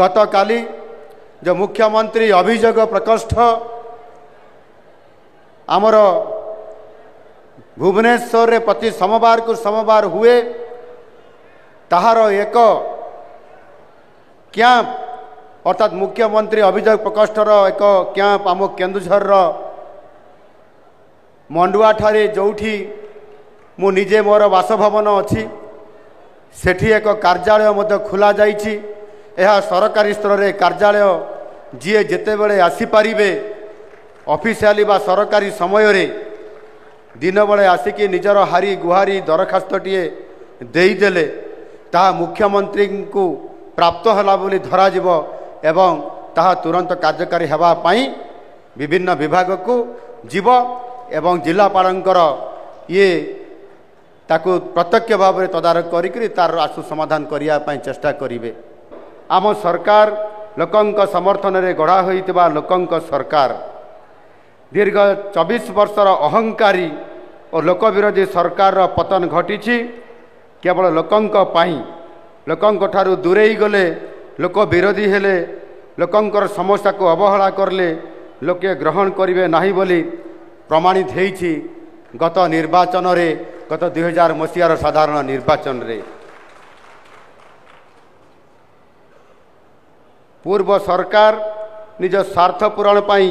ଗତକାଲି ଯେ ମୁଖ୍ୟମନ୍ତ୍ରୀ ଅଭିଯୋଗ ପ୍ରକୋଷ୍ଠ ଆମର ଭୁବନେଶ୍ୱରରେ ପ୍ରତି ସୋମବାରକୁ ସୋମବାର ହୁଏ ତାହାର ଏକ କ୍ୟାମ୍ପ ଅର୍ଥାତ୍ ମୁଖ୍ୟମନ୍ତ୍ରୀ ଅଭିଯୋଗ ପ୍ରକୋଷ୍ଠର ଏକ କ୍ୟାମ୍ପ ଆମ କେନ୍ଦୁଝରର ମଣ୍ଡୁଆଠାରେ ଯେଉଁଠି ମୁଁ ନିଜେ ମୋର ବାସଭବନ ଅଛି ସେଠି ଏକ କାର୍ଯ୍ୟାଳୟ ମଧ୍ୟ ଖୋଲାଯାଇଛି ଏହା ସରକାରୀ ସ୍ତରରେ କାର୍ଯ୍ୟାଳୟ ଯିଏ ଯେତେବେଳେ ଆସିପାରିବେ ଅଫିସିଆଲି ବା ସରକାରୀ ସମୟରେ ଦିନବେଳେ ଆସିକି ନିଜର ହାରି ଗୁହାରି ଦରଖାସ୍ତଟିଏ ଦେଇଦେଲେ ତାହା ମୁଖ୍ୟମନ୍ତ୍ରୀଙ୍କୁ ପ୍ରାପ୍ତ ହେଲା ବୋଲି ଧରାଯିବ ଏବଂ ତାହା ତୁରନ୍ତ କାର୍ଯ୍ୟକାରୀ ହେବା ପାଇଁ ବିଭିନ୍ନ ବିଭାଗକୁ ଯିବ ଏବଂ ଜିଲ୍ଲାପାଳଙ୍କର ଇଏ ତାକୁ ପ୍ରତ୍ୟକ୍ଷ ଭାବରେ ତଦାରଖ କରିକିରି ତାର ଆଶୁ ସମାଧାନ କରିବା ପାଇଁ ଚେଷ୍ଟା କରିବେ ଆମ ସରକାର ଲୋକଙ୍କ ସମର୍ଥନରେ ଗଢ଼ା ହୋଇଥିବା ଲୋକଙ୍କ ସରକାର ଦୀର୍ଘ ଚବିଶ ବର୍ଷର ଅହଙ୍କାରୀ ଓ ଲୋକ ବିରୋଧୀ ସରକାରର ପତନ ଘଟିଛି କେବଳ ଲୋକଙ୍କ ପାଇଁ ଲୋକଙ୍କ ଠାରୁ ଦୂରେଇ ଗଲେ ଲୋକ ବିରୋଧୀ ହେଲେ ଲୋକଙ୍କର ସମସ୍ୟାକୁ ଅବହେଳା କରିଲେ ଲୋକେ ଗ୍ରହଣ କରିବେ ନାହିଁ ବୋଲି ପ୍ରମାଣିତ ହୋଇଛି ଗତ ନିର୍ବାଚନରେ ଗତ ଦୁଇ ହଜାର ମସିହାର ସାଧାରଣ ନିର୍ବାଚନରେ ପୂର୍ବ ସରକାର ନିଜ ସ୍ୱାର୍ଥ ପୂରଣ ପାଇଁ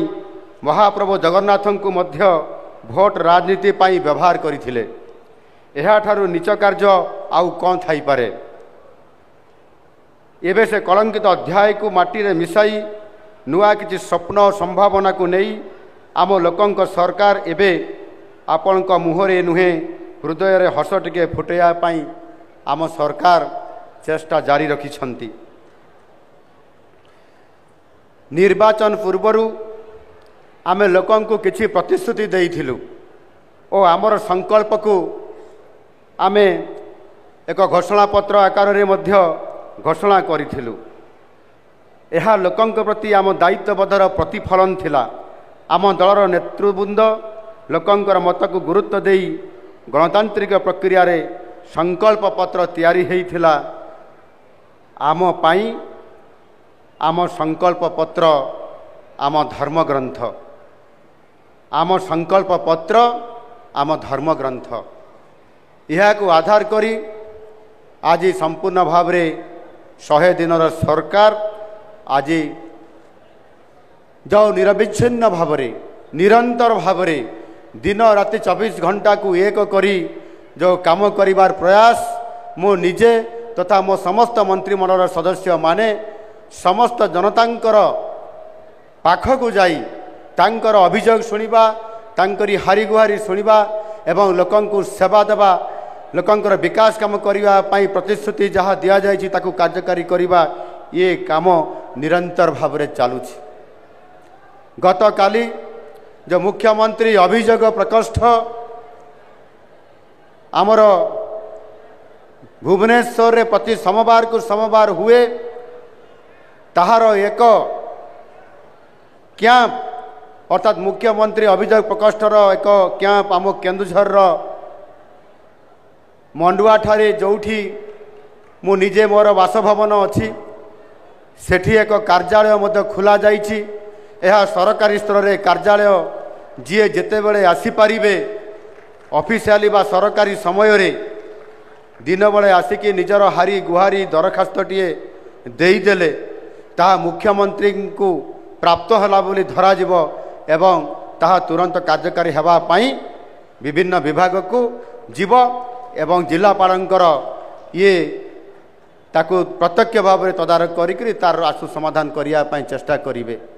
ମହାପ୍ରଭୁ ଜଗନ୍ନାଥଙ୍କୁ ମଧ୍ୟ ଭୋଟ ରାଜନୀତି ପାଇଁ ବ୍ୟବହାର କରିଥିଲେ ଏହାଠାରୁ ନିଚ କାର୍ଯ୍ୟ ଆଉ କ'ଣ ଥାଇପାରେ ଏବେ ସେ କଳଙ୍କିତ ଅଧ୍ୟାୟକୁ ମାଟିରେ ମିଶାଇ ନୂଆ କିଛି ସ୍ୱପ୍ନ ସମ୍ଭାବନାକୁ ନେଇ ଆମ ଲୋକଙ୍କ ସରକାର ଏବେ ଆପଣଙ୍କ ମୁହଁରେ ନୁହେଁ ହୃଦୟରେ ହସ ଟିକେ ଫୁଟେଇବା ପାଇଁ ଆମ ସରକାର ଚେଷ୍ଟା ଜାରି ରଖିଛନ୍ତି ନିର୍ବାଚନ ପୂର୍ବରୁ ଆମେ ଲୋକଙ୍କୁ କିଛି ପ୍ରତିଶ୍ରୁତି ଦେଇଥିଲୁ ଓ ଆମର ସଂକଳ୍ପକୁ ଆମେ ଏକ ଘୋଷଣାପତ୍ର ଆକାରରେ ମଧ୍ୟ ଘୋଷଣା କରିଥିଲୁ ଏହା ଲୋକଙ୍କ ପ୍ରତି ଆମ ଦାୟିତ୍ୱବୋଧର ପ୍ରତିଫଳନ ଥିଲା ଆମ ଦଳର ନେତୃବୃନ୍ଦ ଲୋକଙ୍କର ମତକୁ ଗୁରୁତ୍ୱ ଦେଇ ଗଣତାନ୍ତ୍ରିକ ପ୍ରକ୍ରିୟାରେ ସଂକଳ୍ପ ପତ୍ର ତିଆରି ହୋଇଥିଲା ଆମ ପାଇଁ ଆମ ସଂକଳ୍ପପତ୍ର ଆମ ଧର୍ମଗ୍ରନ୍ଥ ଆମ ସଂକଳ୍ପପତ୍ର ଆମ ଧର୍ମଗ୍ରନ୍ଥ ଏହାକୁ ଆଧାର କରି ଆଜି ସମ୍ପୂର୍ଣ୍ଣ ଭାବରେ ଶହେ ଦିନର ସରକାର ଆଜି ଯେଉଁ ନିରବିଚ୍ଛିନ୍ନ ଭାବରେ ନିରନ୍ତର ଭାବରେ ଦିନ ରାତି ଚବିଶ ଘଣ୍ଟାକୁ ଏକ କରି ଯେଉଁ କାମ କରିବାର ପ୍ରୟାସ ମୁଁ ନିଜେ ତଥା ମୋ ସମସ୍ତ ମନ୍ତ୍ରିମଣ୍ଡଳର ସଦସ୍ୟମାନେ ସମସ୍ତ ଜନତାଙ୍କର ପାଖକୁ ଯାଇ ତାଙ୍କର ଅଭିଯୋଗ ଶୁଣିବା ତାଙ୍କରି ହାରିଗୁହାରି ଶୁଣିବା ଏବଂ ଲୋକଙ୍କୁ ସେବା ଦେବା ଲୋକଙ୍କର ବିକାଶ କାମ କରିବା ପାଇଁ ପ୍ରତିଶ୍ରୁତି ଯାହା ଦିଆଯାଇଛି ତାକୁ କାର୍ଯ୍ୟକାରୀ କରିବା ଇଏ କାମ ନିରନ୍ତର ଭାବରେ ଚାଲୁଛି ଗତକାଲି ଯେଉଁ ମୁଖ୍ୟମନ୍ତ୍ରୀ ଅଭିଯୋଗ ପ୍ରକୋଷ୍ଠ ଆମର ଭୁବନେଶ୍ୱରରେ ପ୍ରତି ସୋମବାରକୁ ସୋମବାର ହୁଏ ତାହାର ଏକ କ୍ୟାମ୍ପ ଅର୍ଥାତ୍ ମୁଖ୍ୟମନ୍ତ୍ରୀ ଅଭିଯୋଗ ପ୍ରକୋଷ୍ଠର ଏକ କ୍ୟାମ୍ପ ଆମ କେନ୍ଦୁଝରର ମଣ୍ଡୁଆଠାରେ ଯେଉଁଠି ମୁଁ ନିଜେ ମୋର ବାସଭବନ ଅଛି ସେଠି ଏକ କାର୍ଯ୍ୟାଳୟ ମଧ୍ୟ ଖୋଲାଯାଇଛି ଏହା ସରକାରୀ ସ୍ତରରେ କାର୍ଯ୍ୟାଳୟ ଯିଏ ଯେତେବେଳେ ଆସିପାରିବେ ଅଫିସିଆଲି ବା ସରକାରୀ ସମୟରେ ଦିନବେଳେ ଆସିକି ନିଜର ହାରି ଗୁହାରି ଦରଖାସ୍ତଟିଏ ଦେଇଦେଲେ ତାହା ମୁଖ୍ୟମନ୍ତ୍ରୀଙ୍କୁ ପ୍ରାପ୍ତ ହେଲା ବୋଲି ଧରାଯିବ ଏବଂ ତାହା ତୁରନ୍ତ କାର୍ଯ୍ୟକାରୀ ହେବା ପାଇଁ ବିଭିନ୍ନ ବିଭାଗକୁ ଯିବ ଏବଂ ଜିଲ୍ଲାପାଳଙ୍କର ଇଏ ତାକୁ ପ୍ରତ୍ୟକ୍ଷ ଭାବରେ ତଦାରଖ କରିକି ତାର ଆଶୁ ସମାଧାନ କରିବା ପାଇଁ ଚେଷ୍ଟା କରିବେ